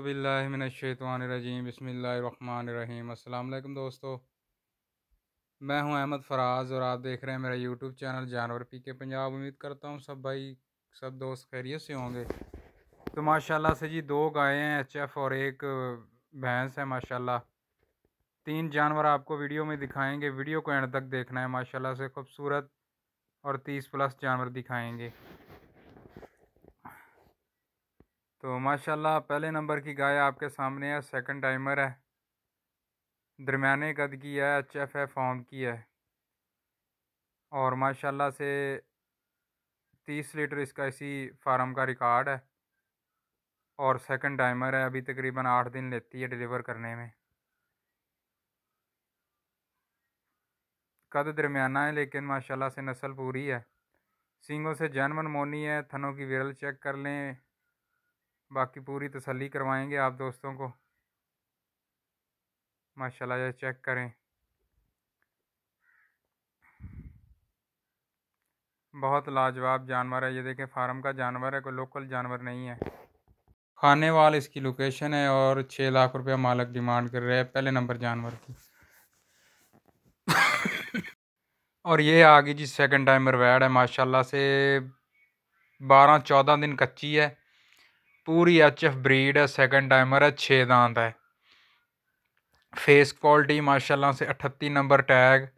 बिल्लाशतवानरजीम बसमीम अल्लाम दोस्तों मैं हूं अहमद फराज और आप देख रहे हैं मेरा यूट्यूब चैनल जानवर पी के पंजाब उम्मीद करता हूं सब भाई सब दोस्त खैरियत से होंगे तो माशाल्लाह से जी दो गायें हैं एचएफ और एक भैंस है माशाल्लाह तीन जानवर आपको वीडियो में दिखाएँगे वीडियो को एंड तक देखना है माशाल्लाह से खूबसूरत और तीस प्लस जानवर दिखाएँगे तो माशाल्लाह पहले नंबर की गाय आपके सामने है सेकंड टाइमर है दरमियाने कद की है एच एफ है फॉर्म की है और माशाल्लाह से तीस लीटर इसका इसी फार्म का रिकॉर्ड है और सेकंड टाइमर है अभी तकरीबन आठ दिन लेती है डिलीवर करने में कद दरमियाना है लेकिन माशाल्लाह से नस्ल पूरी है सिंगों से जैनमन मोनी है थनों की विरल चेक कर लें बाकी पूरी तसल्ली करवाएंगे आप दोस्तों को माशाल्लाह जो चेक करें बहुत लाजवाब जानवर है ये देखें फार्म का जानवर है कोई लोकल जानवर नहीं है खाने वाल इसकी लोकेशन है और छः लाख रुपया मालक डिमांड कर रहे हैं पहले नंबर जानवर की और ये आ गई जी सेकंड टाइम रवैड है माशाल्लाह से बारह चौदह दिन कच्ची है पूरी एच एफ ब्रीड है सेकंड टाइमर है छः दांत है फेस क्वालिटी माशाल्लाह से अठत्ती नंबर टैग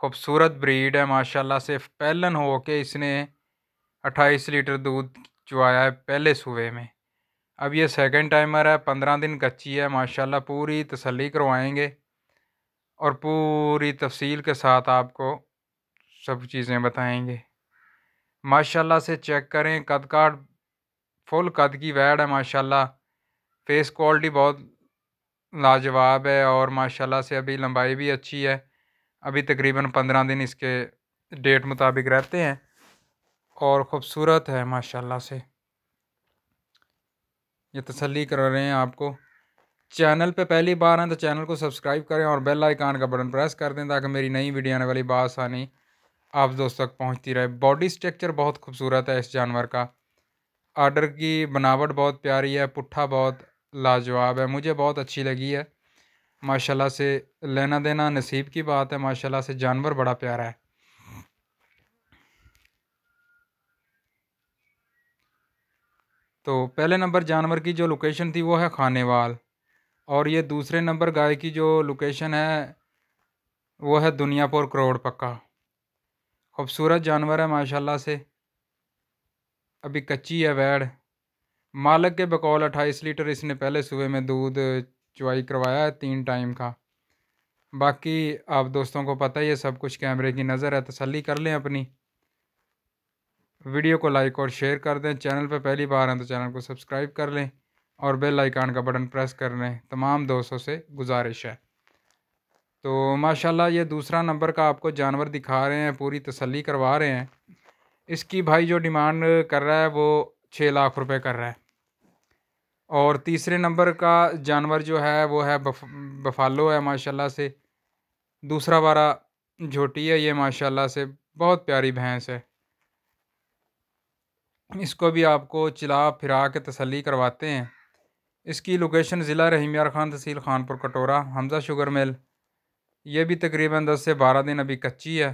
खूबसूरत ब्रीड है माशाल्लाह से पहलन हो के इसने अट्ठाईस लीटर दूध चुआया है पहले सुबह में अब ये सेकंड टाइमर है पंद्रह दिन कच्ची है माशाल्लाह पूरी तसली करवाएंगे और पूरी तफसील के साथ आपको सब चीज़ें बताएँगे माशाल्लाह से चेक करें कदकाट फुल कद की वैड है माशाल्लाह फेस क्वालिटी बहुत लाजवाब है और माशाल्लाह से अभी लंबाई भी अच्छी है अभी तकरीबन पंद्रह दिन इसके डेट मुताबिक रहते हैं और ख़ूबसूरत है माशाल्लाह से ये तसल्ली कर रहे हैं आपको चैनल पे पहली बार हैं तो चैनल को सब्सक्राइब करें और बेल आइकान का बटन प्रेस कर दें ताकि मेरी नई वीडियो आने वाली बासानी आप दोस्तों तक पहुंचती रहे बॉडी स्ट्रक्चर बहुत खूबसूरत है इस जानवर का आर्डर की बनावट बहुत प्यारी है पुट्ठा बहुत लाजवाब है मुझे बहुत अच्छी लगी है माशाल्लाह से लेना देना नसीब की बात है माशाल्लाह से जानवर बड़ा प्यारा है तो पहले नंबर जानवर की जो लोकेशन थी वो है खानेवाल और ये दूसरे नंबर गाय की जो लोकेशन है वो है दुनियापुर करोड़ पक्का खूबसूरत जानवर है माशाल्लाह से अभी कच्ची है वैड़ मालक के बकौल अट्ठाईस लीटर इसने पहले सुबह में दूध चुवाई करवाया है तीन टाइम का बाकी आप दोस्तों को पता ही है सब कुछ कैमरे की नज़र है तसली कर लें अपनी वीडियो को लाइक और शेयर कर दें चैनल पर पहली बार हैं तो चैनल को सब्सक्राइब कर लें और बेल आइकान का बटन प्रेस कर लें तमाम दोस्तों से गुजारिश है तो माशाल्लाह ये दूसरा नंबर का आपको जानवर दिखा रहे हैं पूरी तसल्ली करवा रहे हैं इसकी भाई जो डिमांड कर रहा है वो छः लाख रुपए कर रहा है और तीसरे नंबर का जानवर जो है वो है बफ बफालो है माशाल्लाह से दूसरा बारा झोटी है ये माशाल्लाह से बहुत प्यारी भैंस है इसको भी आपको चिला फिरा के तसली करवाते हैं इसकी लोकेशन ज़िला रहीम खान तहसील खानपुर कटोरा हमज़ा शुगर मिल ये भी तकरीबन दस से बारह दिन अभी कच्ची है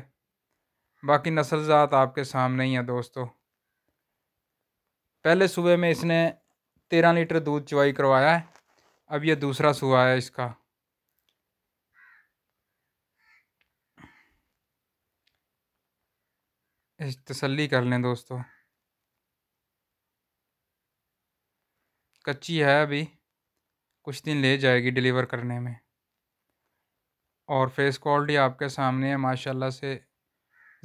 बाकी ज़ात आपके सामने ही है दोस्तों पहले सूबे में इसने तेरह लीटर दूध चुवाई करवाया है अब यह दूसरा सुबह है इसका इस तसल्ली कर लें दोस्तों कच्ची है अभी कुछ दिन ले जाएगी डिलीवर करने में और फेस क्वालिटी आपके सामने है माशाल्लाह से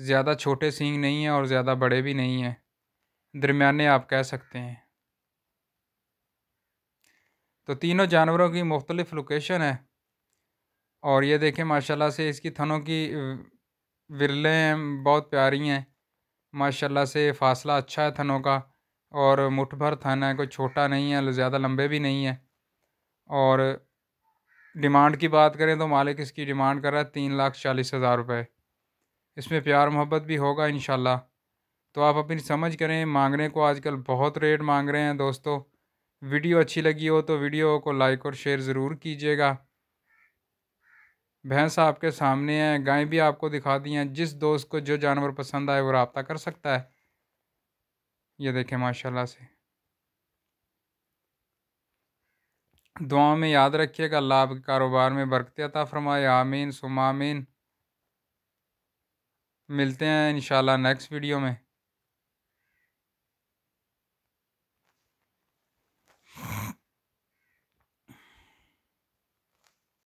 ज़्यादा छोटे सींग नहीं हैं और ज़्यादा बड़े भी नहीं हैं दरमियाने आप कह सकते हैं तो तीनों जानवरों की मुख्तलिफ़ लोकेशन है और ये देखें माशाल्लाह से इसकी थनों की विरलें बहुत प्यारी हैं माशाल्लाह से फासला अच्छा है थनों का और मुठ भर थन है कोई छोटा नहीं है ज़्यादा लंबे भी नहीं है और डिमांड की बात करें तो मालिक इसकी डिमांड कर रहा है तीन लाख चालीस हज़ार रुपये इसमें प्यार मोहब्बत भी होगा इन तो आप अपनी समझ करें मांगने को आजकल बहुत रेट मांग रहे हैं दोस्तों वीडियो अच्छी लगी हो तो वीडियो को लाइक और शेयर ज़रूर कीजिएगा भैंस आपके सामने है गाय भी आपको दिखा दी हैं जिस दोस्त को जो जानवर पसंद आए वो रबता कर सकता है ये देखें माशाल्लाह से दुआ में याद रखिएगा लाभ कारोबार में बरकत अता फरमाए आमीन सुमामीन मिलते हैं इन नेक्स्ट वीडियो में